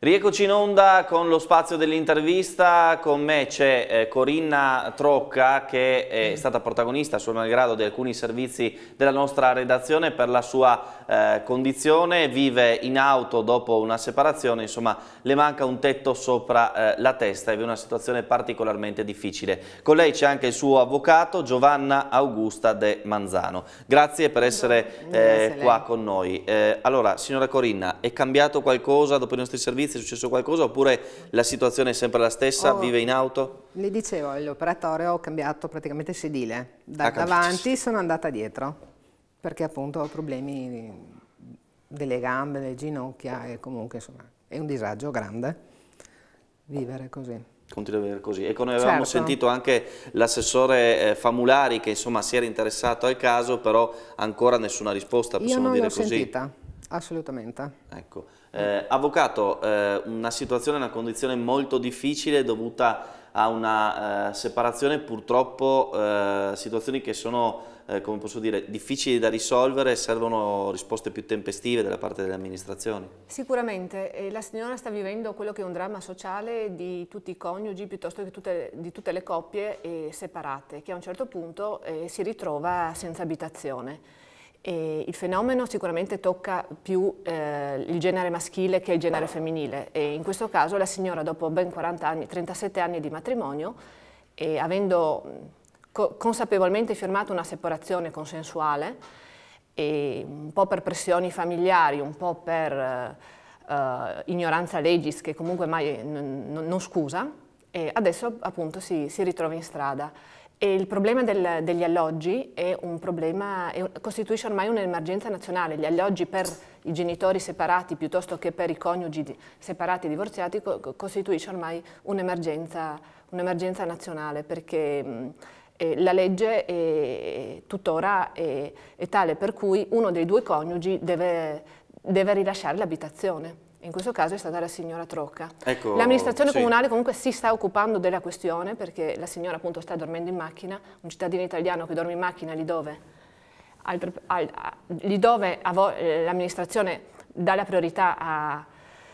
Riecoci in onda con lo spazio dell'intervista, con me c'è eh, Corinna Trocca che è mm. stata protagonista suo malgrado di alcuni servizi della nostra redazione per la sua eh, condizione, vive in auto dopo una separazione, insomma le manca un tetto sopra eh, la testa e è una situazione particolarmente difficile. Con lei c'è anche il suo avvocato Giovanna Augusta De Manzano. Grazie per essere Grazie eh, qua con noi. Eh, allora signora Corinna, è cambiato qualcosa dopo i nostri servizi? servizio, è successo qualcosa oppure la situazione è sempre la stessa, oh, vive in auto? Le dicevo, all'operatorio ho cambiato praticamente sedile, da ah, davanti sono andata dietro perché appunto ho problemi delle gambe, delle ginocchia e comunque insomma è un disagio grande vivere così. Continua a vivere così. Ecco, noi avevamo certo. sentito anche l'assessore eh, Famulari che insomma si era interessato al caso, però ancora nessuna risposta, possiamo dire così. Io non l'ho sentita, Assolutamente. Ecco. Eh, avvocato, eh, una situazione, una condizione molto difficile dovuta a una eh, separazione, purtroppo eh, situazioni che sono, eh, come posso dire, difficili da risolvere e servono risposte più tempestive da parte delle amministrazioni. Sicuramente, la signora sta vivendo quello che è un dramma sociale di tutti i coniugi piuttosto che tutte, di tutte le coppie eh, separate, che a un certo punto si ritrova senza abitazione. E il fenomeno sicuramente tocca più eh, il genere maschile che il genere femminile e in questo caso la signora dopo ben 40 anni, 37 anni di matrimonio e avendo co consapevolmente firmato una separazione consensuale e un po' per pressioni familiari, un po' per eh, eh ignoranza legis che comunque mai non scusa, e adesso appunto si, si ritrova in strada e il problema del, degli alloggi problema, costituisce ormai un'emergenza nazionale. Gli alloggi per i genitori separati piuttosto che per i coniugi separati e divorziati co costituisce ormai un'emergenza un nazionale perché mh, eh, la legge è, eh, tuttora è, è, tale per cui uno dei due coniugi deve, deve rilasciare l'abitazione in questo caso è stata la signora Trocca. Ecco, L'amministrazione sì. comunale comunque si sta occupando della questione perché la signora appunto sta dormendo in macchina, un cittadino italiano che dorme in macchina lì dove, dove eh, l'amministrazione dà la priorità a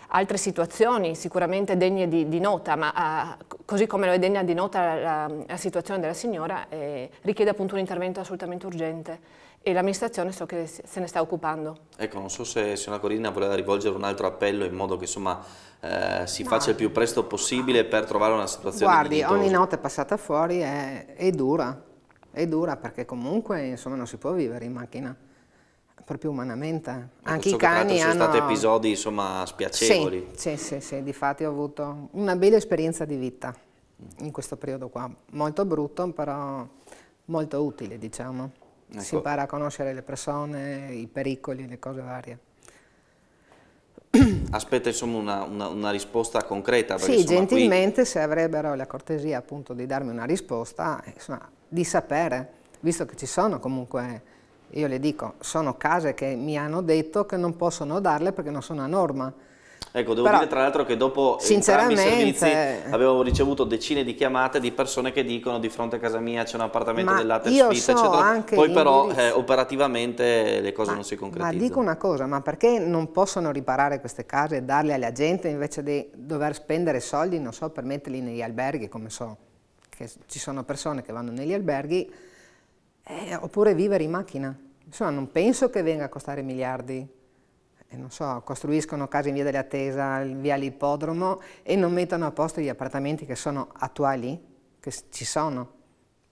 altre situazioni sicuramente degne di, di nota, ma a, così come lo è degna di nota la, la situazione della signora, eh, richiede appunto un intervento assolutamente urgente e l'amministrazione so che se ne sta occupando. Ecco, non so se signora Corina voleva rivolgere un altro appello in modo che insomma eh, si no. faccia il più presto possibile per trovare una situazione Guardi, militosa. ogni notte passata fuori è, è dura, è dura perché comunque insomma non si può vivere in macchina proprio umanamente. E ecco, Anche i cani hanno... Sono stati episodi insomma spiacevoli. Sì, sì, sì, sì. fatto ho avuto una bella esperienza di vita in questo periodo qua. Molto brutto, però molto utile, diciamo. Ecco. Si impara a conoscere le persone, i pericoli, le cose varie. Aspetta insomma una, una, una risposta concreta. sì, insomma, gentilmente qui... se avrebbero la cortesia appunto di darmi una risposta, insomma, di sapere, visto che ci sono comunque io le dico, sono case che mi hanno detto che non possono darle perché non sono a norma. Ecco, devo Però, dire tra l'altro che dopo entrambi i servizi avevo ricevuto decine di chiamate di persone che dicono di fronte a casa mia c'è un appartamento del latte io sfitta, so eccetera. Anche Poi però eh, operativamente le cose ma, non si concretizzano. Ma dico una cosa, ma perché non possono riparare queste case e darle alla gente invece di dover spendere soldi, non so, per metterli negli alberghi, come so che ci sono persone che vanno negli alberghi eh, oppure vivere in macchina. Insomma, non penso che venga a costare miliardi. Eh, non so, costruiscono case in via dell'attesa, via l'ippodromo e non mettono a posto gli appartamenti che sono attuali, che ci sono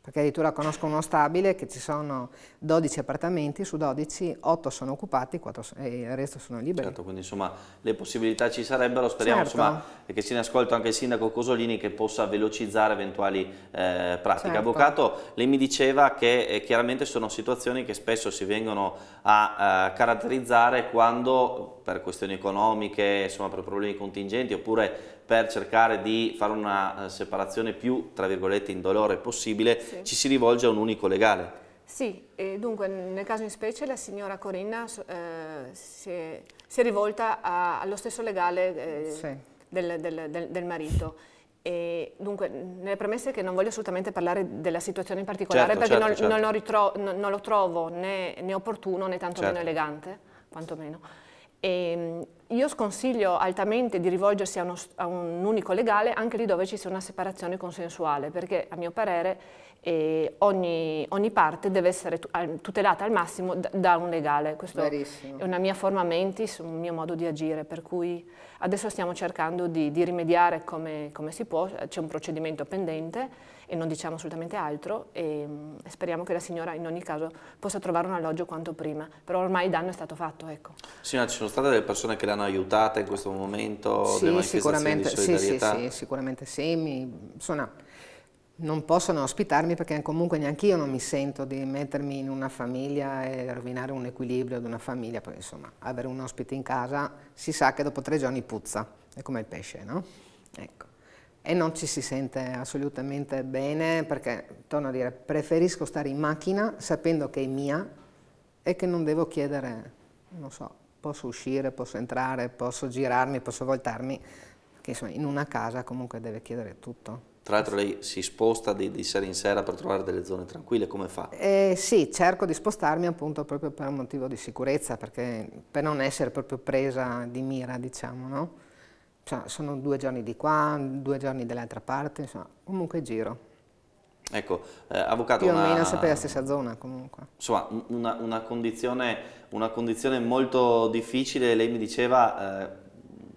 perché addirittura conosco uno stabile che ci sono 12 appartamenti, su 12 8 sono occupati e il resto sono liberi. Certo, quindi insomma le possibilità ci sarebbero, speriamo certo. insomma, che se ne ascolta anche il sindaco Cosolini che possa velocizzare eventuali eh, pratiche. Certo. Avvocato, lei mi diceva che eh, chiaramente sono situazioni che spesso si vengono a eh, caratterizzare quando per questioni economiche, insomma per problemi contingenti oppure per cercare di fare una eh, separazione più, tra virgolette, indolore possibile, sì. ci si rivolge a un unico legale. Sì, e dunque nel caso in specie la signora Corinna eh, si, è, si, è, rivolta a, allo stesso legale eh, sì. del, del, del, del marito. E dunque, nelle premesse che non voglio assolutamente parlare della situazione in particolare certo, perché certo, non, certo. Non, lo non, lo trovo né, né opportuno né tantomeno certo. elegante, quantomeno. E ehm, io sconsiglio altamente di rivolgersi a, uno, a, un unico legale anche lì dove ci sia una separazione consensuale, perché a mio parere eh, ogni, ogni, parte deve essere tutelata al massimo da, da un legale. Questa è una mia forma mentis, un mio modo di agire, per cui adesso stiamo cercando di, di rimediare come, come si può, c'è un procedimento pendente e non diciamo assolutamente altro e mm, speriamo che la signora in ogni caso possa trovare un alloggio quanto prima, però ormai il danno è stato fatto. Ecco. Signora, ci sono state delle persone che l'hanno aiutata in questo momento? Sì, sicuramente sì, sì, sì, sicuramente sì, mi, sono, non possono ospitarmi perché comunque neanche io non mi sento di mettermi in una famiglia e rovinare un equilibrio di una famiglia, perché insomma avere un ospite in casa si sa che dopo tre giorni puzza, è come il pesce, no? Ecco e non ci si sente assolutamente bene perché, torno a dire, preferisco stare in macchina sapendo che è mia e che non devo chiedere, non so, posso uscire, posso entrare, posso girarmi, posso voltarmi, che insomma in una casa comunque deve chiedere tutto. Tra l'altro lei si sposta di, di, sera in sera per trovare delle zone tranquille, come fa? Eh, sì, cerco di spostarmi appunto proprio per un motivo di sicurezza, perché, per non essere proprio presa di mira, diciamo, no? cioè, sono due giorni di qua, due giorni dall'altra parte, insomma, comunque giro. Ecco, eh, Avvocato... Più o meno sempre la stessa zona comunque. Insomma, una, una, condizione, una condizione, molto difficile, lei mi diceva, eh,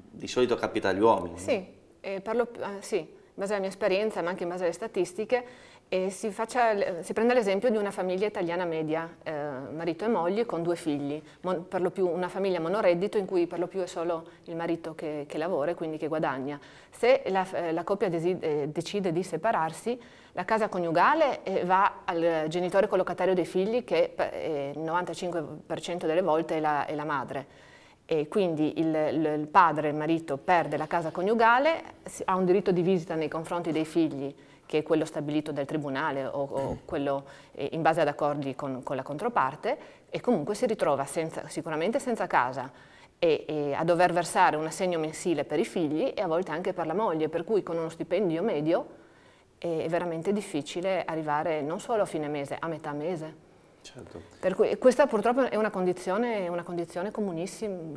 di solito capita agli uomini. Sì, eh, parlo, eh, sì, in base alla mia esperienza, ma anche in base alle statistiche, e si, faccia, si prende l'esempio di una famiglia italiana media, eh, marito e moglie con due figli, Mon, per lo più una famiglia monoreddito in cui per lo più è solo il marito che, che lavora e quindi che guadagna. Se la, la coppia deside, eh, decide di separarsi, la casa coniugale eh, va al genitore collocatario dei figli che eh, il 95% delle volte è la, è la madre e quindi il, il, padre, il marito, perde la casa coniugale, ha un diritto di visita nei confronti dei figli che è quello stabilito dal tribunale o, o mm. quello eh, in base ad accordi con, con, la controparte e comunque si ritrova senza, sicuramente senza casa e, e a dover versare un assegno mensile per i figli e a volte anche per la moglie, per cui con uno stipendio medio è veramente difficile arrivare non solo a fine mese, a metà mese. Certo. Cui, questa purtroppo è una condizione, una condizione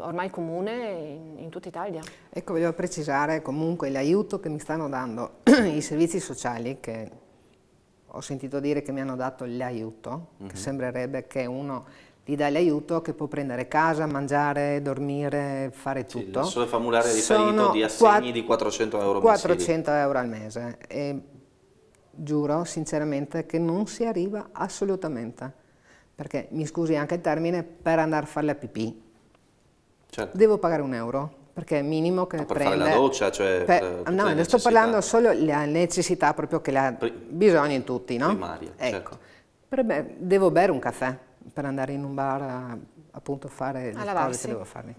ormai comune in, in, tutta Italia. Ecco, voglio precisare comunque l'aiuto che mi stanno dando i servizi sociali, che ho sentito dire che mi hanno dato l'aiuto, mm -hmm. che mhm. sembrerebbe che uno gli dà l'aiuto che può prendere casa, mangiare, dormire, fare tutto. Sì, solo famulare riferito di assegni di 400 euro al mese. 400 mensili. euro al mese. E giuro sinceramente che non si arriva assolutamente perché mi scusi anche il termine, per andare a fare la pipì. Certo. Devo pagare un euro, perché è minimo che no, per prende... fare la doccia, cioè... Per, per cioè, no, ne cioè, sto parlando solo della necessità proprio che la Pri... bisogna in tutti, no? Primaria, ecco. certo. me, devo bere un caffè per andare in un bar a, appunto a fare le cose che devo fare.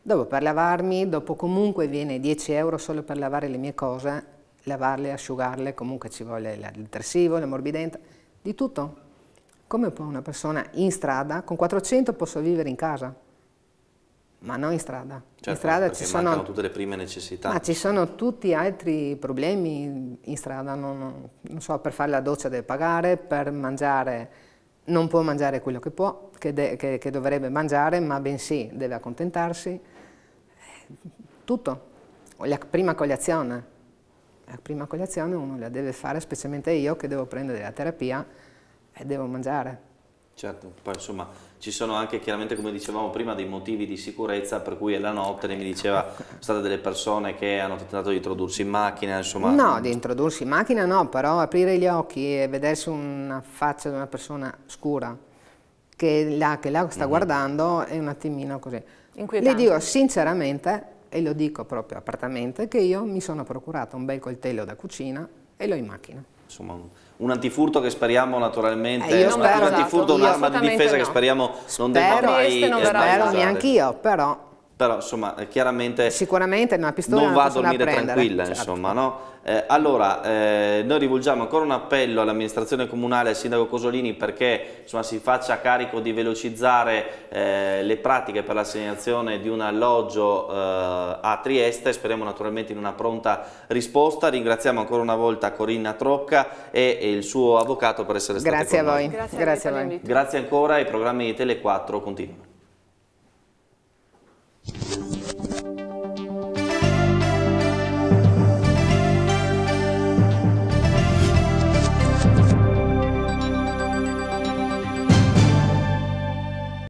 Dopo per lavarmi, dopo comunque viene 10 euro solo per lavare le mie cose, lavarle, asciugarle, comunque ci vuole il detersivo, l'ammorbidente, di tutto come può una persona in strada, con 400 posso vivere in casa, ma non in strada. Certo, in strada ci sono tutte le prime necessità. Ma ci sono tutti altri problemi in strada, non, non so, per fare la doccia deve pagare, per mangiare non può mangiare quello che può, che, de, che, che dovrebbe mangiare, ma bensì deve accontentarsi. Eh, tutto. La prima colazione. La prima colazione uno la deve fare, specialmente io che devo prendere la terapia, e devo mangiare. Certo, poi insomma ci sono anche chiaramente come dicevamo prima dei motivi di sicurezza per cui la notte lei mi diceva state delle persone che hanno tentato di introdursi in macchina insomma. No, di introdursi in macchina no, però aprire gli occhi e vedersi una faccia di una persona scura che là, che là sta mm -hmm. guardando è un attimino così. Le dico sinceramente e lo dico proprio apertamente che io mi sono procurato un bel coltello da cucina e l'ho in macchina insomma, un antifurto che speriamo naturalmente, eh, un antifurto, esatto. un'arma di difesa no. che speriamo non spero, debba mai non spero esatto. neanche io, però però insomma eh, chiaramente sicuramente una pistola non va a dormire tranquilla certo. insomma no? eh, allora eh, noi rivolgiamo ancora un appello all'amministrazione comunale al sindaco Cosolini perché insomma, si faccia carico di velocizzare eh, le pratiche per l'assegnazione di un alloggio eh, a Trieste speriamo naturalmente in una pronta risposta ringraziamo ancora una volta Corinna Trocca e, e il suo avvocato per essere grazie stato con noi grazie a voi grazie, grazie, a voi. grazie ancora i programmi di Tele4 continuano